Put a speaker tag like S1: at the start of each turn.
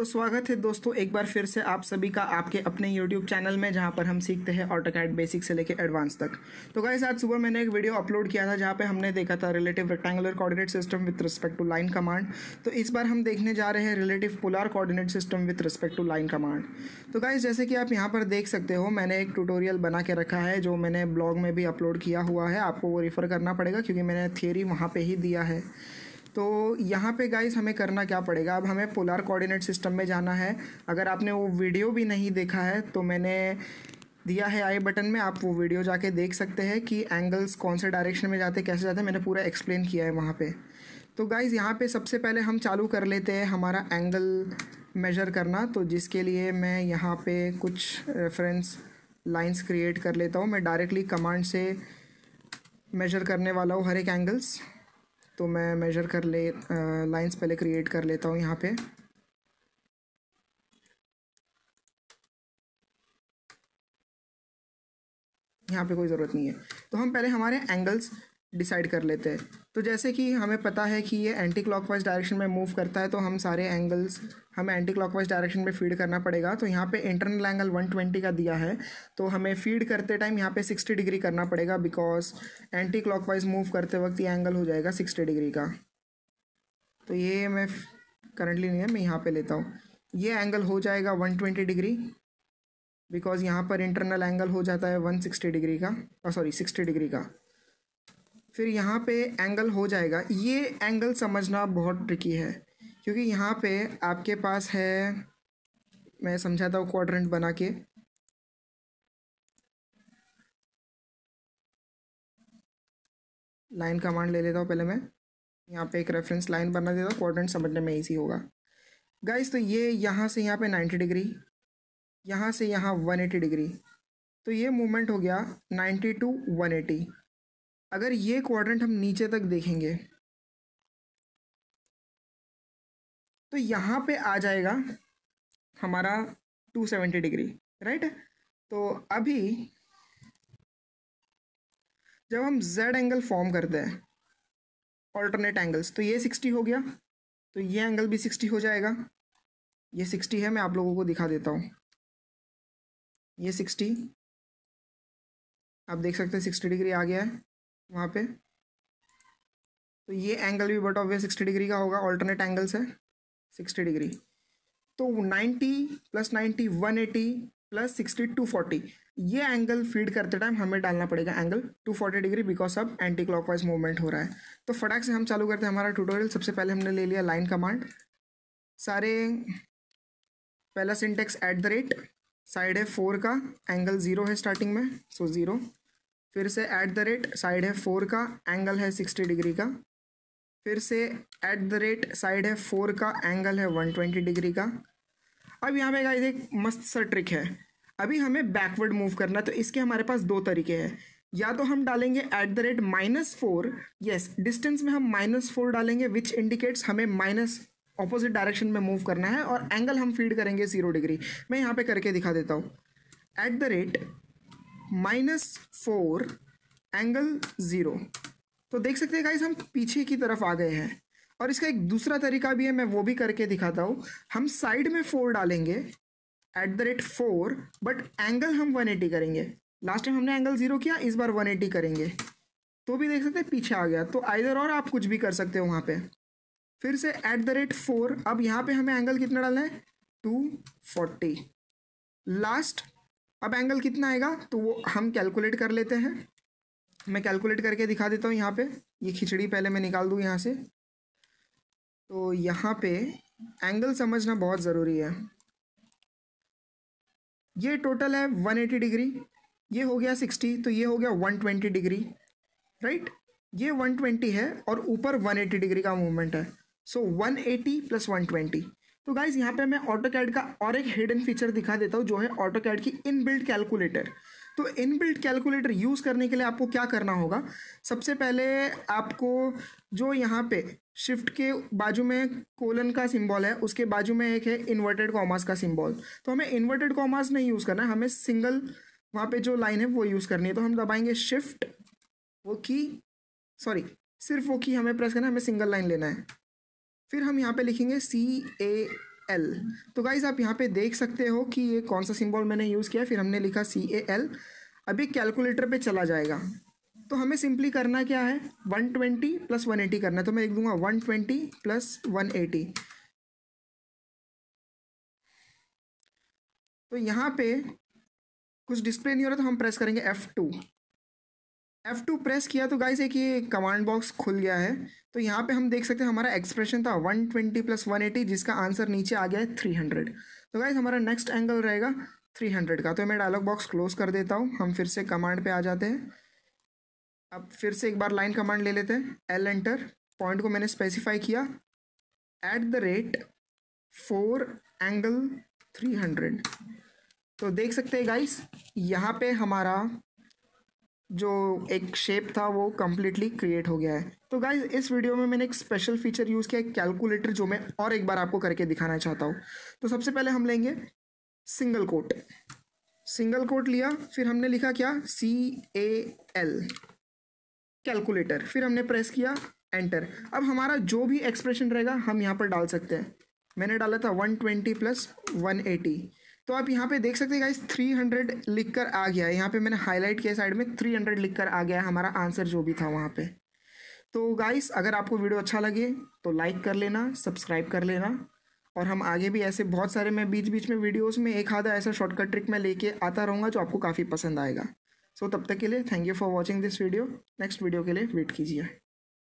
S1: तो स्वागत है दोस्तों एक बार फिर से आप सभी का आपके अपने YouTube चैनल में जहाँ पर हम सीखते हैं ऑटो कैट बेसिक से लेकर एडवांस तक तो गाइस आज सुबह मैंने एक वीडियो अपलोड किया था जहाँ पे हमने देखा था relative rectangular coordinate system with respect to line command तो इस बार हम देखने जा रहे हैं relative polar coordinate system with respect to line command तो गाइज जैसे कि आप यहाँ पर देख सकते हो मैंने एक टूटोरियल बना के रखा है जो मैंने ब्लॉग में भी अपलोड किया हुआ है आपको वो रिफ़र करना पड़ेगा क्योंकि मैंने थियोरी वहाँ पर ही दिया है तो यहाँ पे गाइस हमें करना क्या पड़ेगा अब हमें पोलार कोऑर्डिनेट सिस्टम में जाना है अगर आपने वो वीडियो भी नहीं देखा है तो मैंने दिया है आई बटन में आप वो वीडियो जाके देख सकते हैं कि एंगल्स कौन से डायरेक्शन में जाते कैसे जाते हैं मैंने पूरा एक्सप्लेन किया है वहाँ पर तो गाइज़ यहाँ पर सबसे पहले हम चालू कर लेते हैं हमारा एंगल मेजर करना तो जिसके लिए मैं यहाँ पर कुछ रेफरेंस लाइन्स क्रिएट कर लेता हूँ मैं डायरेक्टली कमांड से मेजर करने वाला हूँ हर एक एंगल्स तो मैं मेजर कर ले लाइंस पहले क्रिएट कर लेता हूँ यहाँ पे
S2: यहाँ पे कोई ज़रूरत नहीं है तो हम पहले हमारे एंगल्स डिसाइड कर
S1: लेते हैं तो जैसे कि हमें पता है कि ये एंटी क्लॉकवाइज डायरेक्शन में मूव करता है तो हम सारे एंगल्स हमें एंटी क्लॉकवाइज डायरेक्शन में फीड करना पड़ेगा तो यहाँ पे इंटरनल एंगल 120 का दिया है तो हमें फीड करते टाइम यहाँ पे 60 डिग्री करना पड़ेगा बिकॉज एंटी क्लॉकवाइज मूव करते वक्त ये एंगल हो जाएगा सिक्सटी डिग्री का तो ये मैं करंटली नहीं है मैं यहाँ पर लेता हूँ ये एंगल हो जाएगा वन डिग्री बिकॉज यहाँ पर इंटरनल एंगल हो जाता है वन डिग्री का सॉरी सिक्सटी डिग्री का फिर यहाँ पे एंगल हो जाएगा ये एंगल समझना बहुत ट्रिकी है क्योंकि यहाँ पे आपके
S2: पास है मैं समझाता हूँ क्वाड्रेंट बना के लाइन कमांड ले लेता हूँ पहले मैं यहाँ पे एक रेफरेंस लाइन बना देता हूँ क्वाड्रेंट समझने में इजी होगा
S1: गाइस तो ये यहाँ से यहाँ पे नाइन्टी डिग्री यहाँ से यहाँ वन एटी डिग्री
S2: तो ये मूवमेंट हो गया नाइन्टी टू वन एटी अगर ये क्वाड्रेंट हम नीचे तक देखेंगे तो यहाँ पे आ जाएगा हमारा 270 डिग्री राइट तो
S1: अभी जब हम जेड एंगल फॉर्म करते हैं
S2: ऑल्टरनेट एंगल्स तो ये 60 हो गया तो ये एंगल भी 60 हो जाएगा ये 60 है मैं आप लोगों को दिखा देता हूँ ये 60 आप देख सकते हैं 60 डिग्री आ गया है वहाँ पे तो ये एंगल भी but of way sixty degree का होगा ऑल्टरनेट एंगल्स है सिक्सटी डिग्री
S1: तो ninety plus ninety one eighty plus sixty two forty ये एंगल फीड करते टाइम हमें डालना पड़ेगा angle two forty degree because अब एंटी क्लॉकवाइज मूवमेंट हो रहा है तो फटाक से हम चालू करते हैं हमारा ट्यूटोरियल सबसे पहले हमने ले लिया लाइन कमांड सारे पहला syntax at the rate side है फोर का एंगल ज़ीरो है स्टार्टिंग में सो ज़ीरो फिर से ऐट द रेट साइड है फोर का एंगल है सिक्सटी डिग्री का फिर से एट द रेट साइड है फोर का एंगल है वन ट्वेंटी डिग्री का अब यहाँ पे गाइस एक मस्त सा ट्रिक है अभी हमें बैकवर्ड मूव करना है तो इसके हमारे पास दो तरीके हैं या तो हम डालेंगे at the rate minus four yes distance में हम माइनस फोर डालेंगे विच इंडिकेट्स हमें माइनस ऑपोजिट डायरेक्शन में मूव करना है और एंगल हम फीड करेंगे जीरो डिग्री मैं यहाँ पे करके दिखा देता हूँ at the rate minus four angle zero तो देख सकते हैं गाइज हम पीछे की तरफ आ गए हैं और इसका एक दूसरा तरीका भी है मैं वो भी करके दिखाता हूँ हम साइड में फोर डालेंगे at the rate four but angle हम वन एटी करेंगे लास्ट टाइम हमने एंगल ज़ीरो किया इस बार वन एटी करेंगे तो भी देख सकते हैं पीछे आ गया तो आइधर और आप कुछ भी कर सकते हो वहाँ पर फिर से एट द रेट फोर अब यहाँ पर हमें एंगल कितना डालना है टू फोर्टी लास्ट अब एंगल कितना आएगा तो वो हम कैलकुलेट कर लेते हैं मैं कैलकुलेट करके दिखा देता हूँ यहाँ पे ये खिचड़ी पहले मैं निकाल दूँ यहाँ से तो यहाँ पे एंगल समझना बहुत ज़रूरी है ये टोटल है वन एटी डिग्री ये हो गया सिक्सटी तो ये हो गया वन ट्वेंटी डिग्री राइट ये वन ट्वेंटी है और ऊपर वन एटी डिग्री का मूवमेंट है so one eighty plus one twenty तो गाइज यहाँ पे मैं ऑटो कैड का और एक हिडन फीचर दिखा देता हूँ जो है ऑटो कैड की इनबिल्ट कैलकुलेटर तो इनबिल्ट कैलकुलेटर यूज़ करने के लिए आपको क्या करना होगा सबसे पहले आपको जो यहाँ पे शिफ्ट के बाजू में कोलन का सिंबल है उसके बाजू में एक है इन्वर्टेड कॉमास का सिंबल तो हमें इन्वर्टेड कॉमास नहीं यूज़ करना है हमें सिंगल वहाँ पे जो लाइन है वो यूज़ करनी है तो हम दबाएंगे शिफ्ट वो की सॉरी सिर्फ वो की हमें प्रेस करना है हमें सिंगल लाइन लेना है फिर हम यहाँ पे लिखेंगे सी ए एल तो गाइज आप यहाँ पे देख सकते हो कि ये कौन सा सिंबल मैंने यूज़ किया फिर हमने लिखा सी ए एल अभी कैलकुलेटर पे चला जाएगा तो हमें सिंपली करना क्या है 120 ट्वेंटी
S2: प्लस वन करना है तो मैं लिख दूंगा 120 ट्वेंटी प्लस वन तो यहाँ पे कुछ डिस्प्ले नहीं हो रहा तो हम प्रेस करेंगे F2 एफ टू प्रेस किया तो गाइस एक ये कमांड बॉक्स
S1: खुल गया है तो यहाँ पे हम देख सकते हैं हमारा एक्सप्रेशन था 120 ट्वेंटी प्लस वन जिसका आंसर नीचे आ गया है 300 तो गाइस हमारा नेक्स्ट एंगल रहेगा 300 का तो मैं डायलॉग बॉक्स क्लोज कर देता हूँ हम फिर से कमांड पे आ जाते हैं अब फिर से एक बार लाइन कमांड ले लेते हैं एल एंटर पॉइंट को मैंने स्पेसिफाई किया at the rate four angle three hundred तो देख सकते हैं गाइस यहाँ पे हमारा जो एक शेप था वो कम्प्लीटली क्रिएट हो गया है तो गाइज इस वीडियो में मैंने एक स्पेशल फीचर यूज़ किया है कैलकुलेटर जो मैं और एक बार आपको करके दिखाना चाहता हूँ तो सबसे पहले हम लेंगे सिंगल कोट सिंगल कोट लिया फिर हमने लिखा क्या सी ए एल कैलकुलेटर फिर हमने प्रेस किया एंटर अब हमारा जो भी एक्सप्रेशन रहेगा हम यहाँ पर डाल सकते हैं मैंने डाला था one twenty plus one eighty तो आप यहाँ पे देख सकते हैं गाइस 300 लिख कर आ गया है यहाँ पे मैंने हाईलाइट किया साइड में 300 लिख कर आ गया है हमारा आंसर जो भी था वहाँ पे तो गाइस अगर आपको वीडियो अच्छा लगे तो लाइक कर लेना सब्सक्राइब कर लेना और हम आगे भी ऐसे बहुत सारे मैं बीच बीच में वीडियोस में एक आधा ऐसा शॉर्टकट ट्रिक मैं लेके आता रहूँगा जो आपको काफ़ी
S2: पसंद आएगा सो तब तक के लिए thank you for watching this video next video के लिए वेट कीजिए